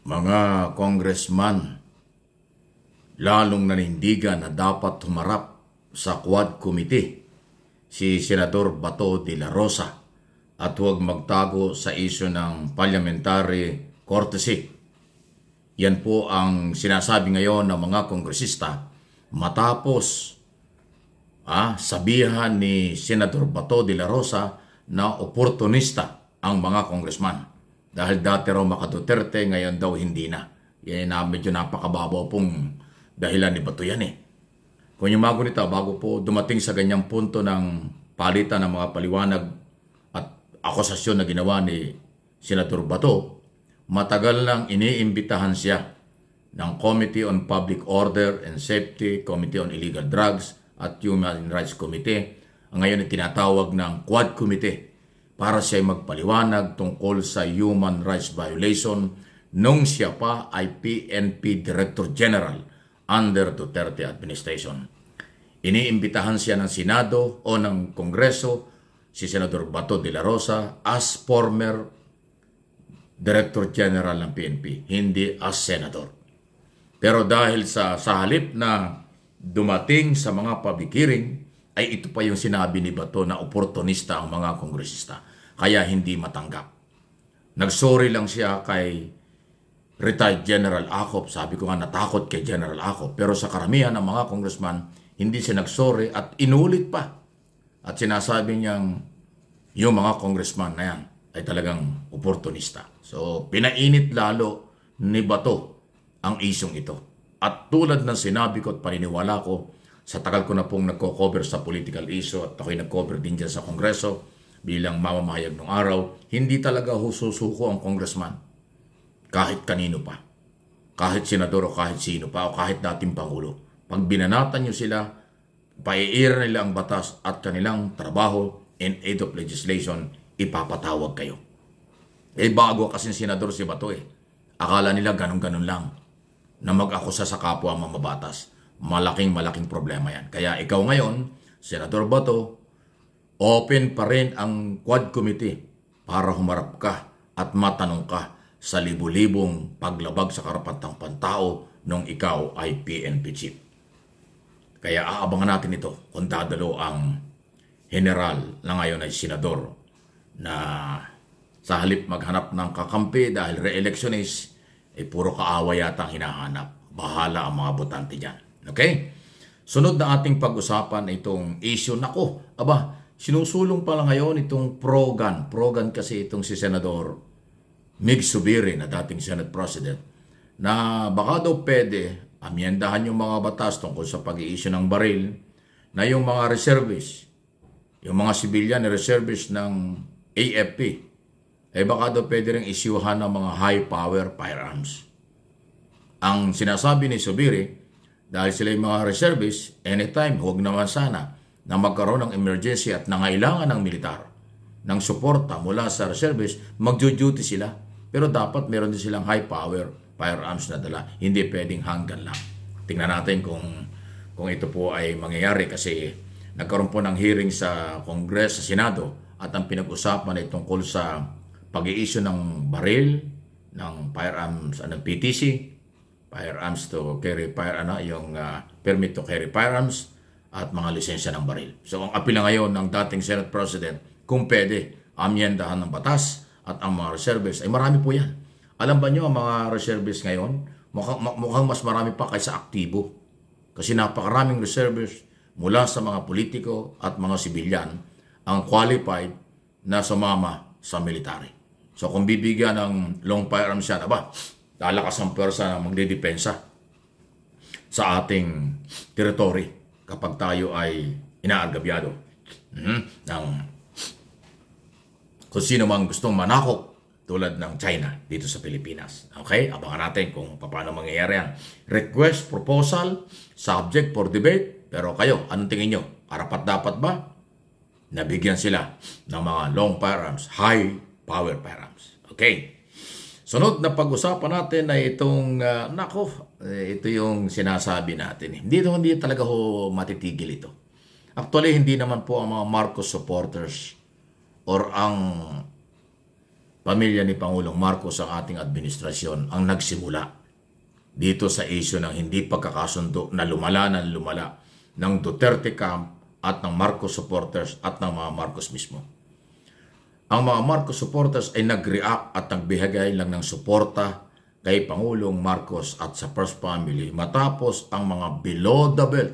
mga congressman lalong nanindigan na dapat humarap sa Quad Committee si Senador Bato de la Rosa at huwag magtago sa isyo ng parliamentary courtesy. Yan po ang sinasabi ngayon ng mga kongresista matapos ah, sabihan ni Senador Bato de la Rosa na oportunista ang mga congressman. Dahil dati raw maka ngayon daw hindi na. Yan na medyo napakababaw pong dahilan ni Bato yan eh. Kung yung mago nito, bago po dumating sa ganyang punto ng palitan ng mga paliwanag at akusasyon na ginawa ni Senator Bato, matagal nang iniimbitahan siya ng Committee on Public Order and Safety, Committee on Illegal Drugs at Human Rights Committee, ang ngayon ay tinatawag ng Quad Committee para siya magpaliwanag tungkol sa human rights violation nung siya pa ay PNP Director General under Duterte administration. Iniimbitahan siya ng Senado o ng Kongreso si Senador Bato de la Rosa as former Director General ng PNP, hindi as Senator. Pero dahil sa, sa halip na dumating sa mga public ay ito pa yung sinabi ni Bato na oportunista ang mga kongresista kaya hindi matanggap. Nagsorry lang siya kay retired General Acop. Sabi ko nga natakot kay General Acop. Pero sa karamihan ng mga congressman, hindi siya nagsorry at inulit pa. At sinasabi niyang yung mga congressman na yan ay talagang oportunista. So pinainit lalo ni Bato ang isyong ito. At tulad ng sinabi ko at paniniwala ko, sa tagal ko na pong nagko-cover sa political issue at ako'y nag-cover din dyan sa Kongreso, bilang mamamahayag ng araw, hindi talaga hususuko ang congressman. Kahit kanino pa. Kahit senador o kahit sino pa o kahit dating pangulo. Pag binanatan nyo sila, paiira nila ang batas at kanilang trabaho in aid of legislation, ipapatawag kayo. Eh bago kasing senador si Bato eh. Akala nila ganun-ganun lang na mag-akusa sa kapwa mamabatas. Malaking malaking problema yan. Kaya ikaw ngayon, Senador Bato, open pa rin ang Quad Committee para humarap ka at matanong ka sa libu-libong paglabag sa karapatang pantao nung ikaw ay PNP chief. Kaya aabangan natin ito kung dadalo ang general na ngayon ay senador na sa halip maghanap ng kakampi dahil re-electionist, ay eh puro kaaway yata ang hinahanap. Bahala ang mga botante niyan. Okay? Sunod na ating pag-usapan itong issue. Nako, aba, Sinusulong pala ngayon itong pro-gun. Pro-gun kasi itong si Senador Mig Subiri na dating Senate President na baka daw pwede amyendahan yung mga batas tungkol sa pag i ng baril na yung mga reservist, yung mga civilian reservist ng AFP, eh baka daw pwede rin isyuhan ng mga high power firearms. Ang sinasabi ni Subiri, dahil sila yung mga reservist, anytime, huwag naman sana na magkaroon ng emergency at nangailangan ng militar ng suporta mula sa reservists, magjo-duty sila. Pero dapat meron din silang high power firearms na dala. Hindi pwedeng handgun lang. Tingnan natin kung kung ito po ay mangyayari kasi nagkaroon po ng hearing sa Congress, sa Senado at ang pinag-usapan ay tungkol sa pag-i-issue ng baril, ng firearms, ah, ng PTC, firearms to carry, fire, ano, yung uh, permit to carry firearms, at mga lisensya ng baril. So ang apila ngayon ng dating Senate President, kung pwede, amyendahan ng batas at ang mga reserves ay marami po yan. Alam ba nyo ang mga reservists ngayon? Mukhang, mukhang mas marami pa kaysa aktibo. Kasi napakaraming reserves mula sa mga politiko at mga sibilyan ang qualified na sumama sa military. So kung bibigyan ng long firearms yan, aba, lalakas ang pwersa na magdedepensa sa ating teritoryo kapag tayo ay inaagabyado mm-hmm. ng kung sino mang gustong manakop tulad ng China dito sa Pilipinas. Okay? Abangan natin kung paano mangyayari yan. Request, proposal, subject for debate. Pero kayo, anong tingin nyo? Karapat dapat ba? Nabigyan sila ng mga long firearms, high power firearms. Okay? Sunod na pag-usapan natin ay itong, uh, nako, eh, ito yung sinasabi natin. Hindi, ito, hindi talaga ho matitigil ito. Actually, hindi naman po ang mga Marcos supporters or ang pamilya ni Pangulong Marcos ang ating administrasyon ang nagsimula dito sa isyo ng hindi pagkakasundo na lumala na lumala ng Duterte camp at ng Marcos supporters at ng mga Marcos mismo. Ang mga Marcos supporters ay nag-react at nagbihagay lang ng suporta kay Pangulong Marcos at sa First Family matapos ang mga below the belt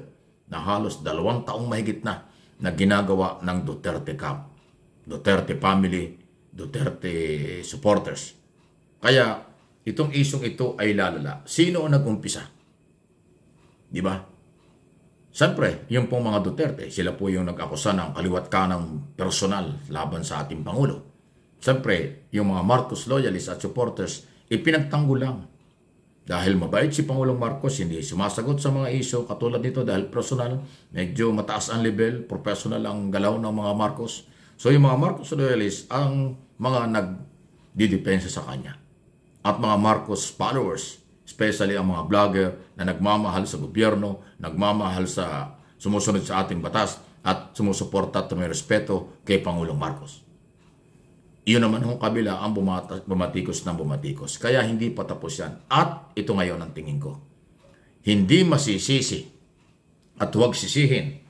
na halos dalawang taong mahigit na na ginagawa ng Duterte Camp, Duterte Family, Duterte supporters. Kaya itong isong ito ay lalala. Sino ang nag-umpisa? Di ba? Siyempre, yung pong mga Duterte, sila po yung nag-akusa ng kaliwat kanang personal laban sa ating Pangulo. Siyempre, yung mga Marcos loyalists at supporters, ipinagtanggol lang. Dahil mabait si Pangulong Marcos, hindi sumasagot sa mga iso katulad nito dahil personal, medyo mataas ang level, professional ang galaw ng mga Marcos. So yung mga Marcos loyalists ang mga nagdidepensa sa kanya. At mga Marcos followers especially ang mga vlogger na nagmamahal sa gobyerno, nagmamahal sa sumusunod sa ating batas at sumusuporta at may respeto kay Pangulong Marcos. Iyon naman ang kabila ang bumatas, bumatikos ng bumatikos. Kaya hindi pa tapos yan. At ito ngayon ang tingin ko. Hindi masisisi at huwag sisihin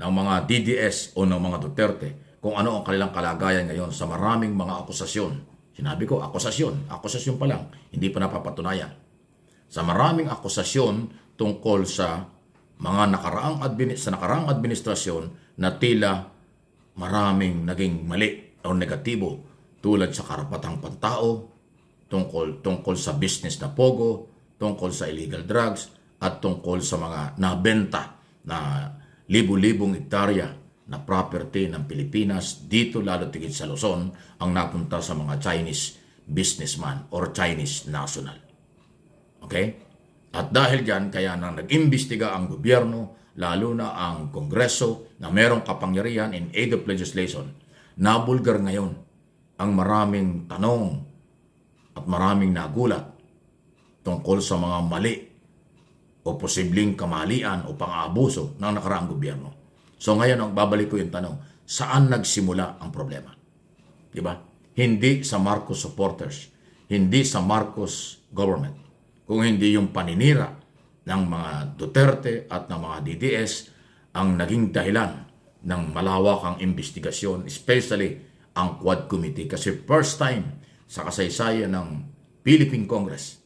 ng mga DDS o ng mga Duterte kung ano ang kanilang kalagayan ngayon sa maraming mga akusasyon. Sinabi ko, akusasyon. Akusasyon pa lang. Hindi pa napapatunayan sa maraming akusasyon tungkol sa mga nakaraang sa nakaraang administrasyon na tila maraming naging mali o negatibo tulad sa karapatang pantao, tungkol, tungkol sa business na pogo, tungkol sa illegal drugs, at tungkol sa mga nabenta na libu-libong hektarya na property ng Pilipinas dito lalo tigit sa Luzon ang napunta sa mga Chinese businessman or Chinese national. Okay? At dahil dyan, kaya nang nag-imbestiga ang gobyerno, lalo na ang Kongreso na merong kapangyarihan in aid of legislation, nabulgar ngayon ang maraming tanong at maraming nagulat tungkol sa mga mali o posibleng kamalian o pang-aabuso ng nakaraang gobyerno. So ngayon, ang babalik ko yung tanong, saan nagsimula ang problema? Di ba? Hindi sa Marcos supporters, hindi sa Marcos government, kung hindi yung paninira ng mga Duterte at ng mga DDS ang naging dahilan ng malawak ang investigasyon, especially ang Quad Committee. Kasi first time sa kasaysayan ng Philippine Congress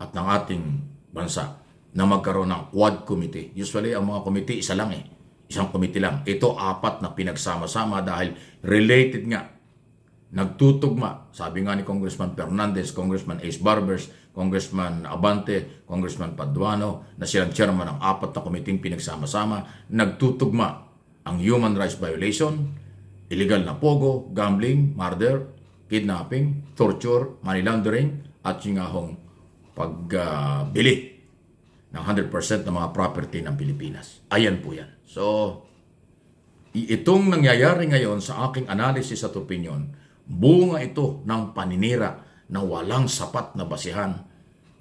at ng ating bansa na magkaroon ng Quad Committee. Usually, ang mga committee isa lang eh. Isang committee lang. Ito, apat na pinagsama-sama dahil related nga. Nagtutugma. Sabi nga ni Congressman Fernandez, Congressman Ace Barbers, Congressman Abante, Congressman Paduano, na silang chairman ng apat na komiting pinagsama-sama, nagtutugma ang human rights violation, illegal na pogo, gambling, murder, kidnapping, torture, money laundering, at yung pagbili uh, ng 100% ng mga property ng Pilipinas. Ayan po yan. So, itong nangyayari ngayon sa aking analysis at opinion, bunga ito ng paninira na walang sapat na basihan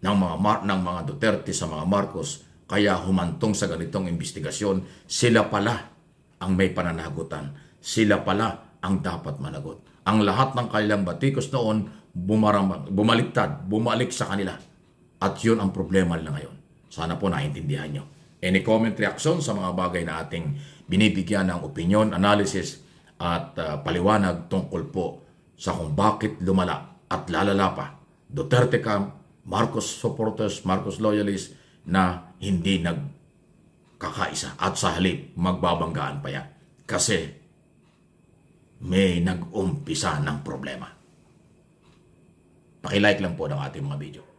ng mga, Mar- ng mga Duterte sa mga Marcos kaya humantong sa ganitong investigasyon. Sila pala ang may pananagutan. Sila pala ang dapat managot. Ang lahat ng kanilang batikos noon bumarang, bumaliktad, bumalik sa kanila. At yun ang problema nila ngayon. Sana po naintindihan nyo. Any comment, reaction sa mga bagay na ating binibigyan ng opinion, analysis at uh, paliwanag tungkol po sa kung bakit lumala at lalala pa. Duterte Camp, Marcos supporters, Marcos loyalists na hindi nagkakaisa at sa halip magbabanggaan pa yan kasi may nag-umpisa ng problema. Pakilike lang po ng ating mga video.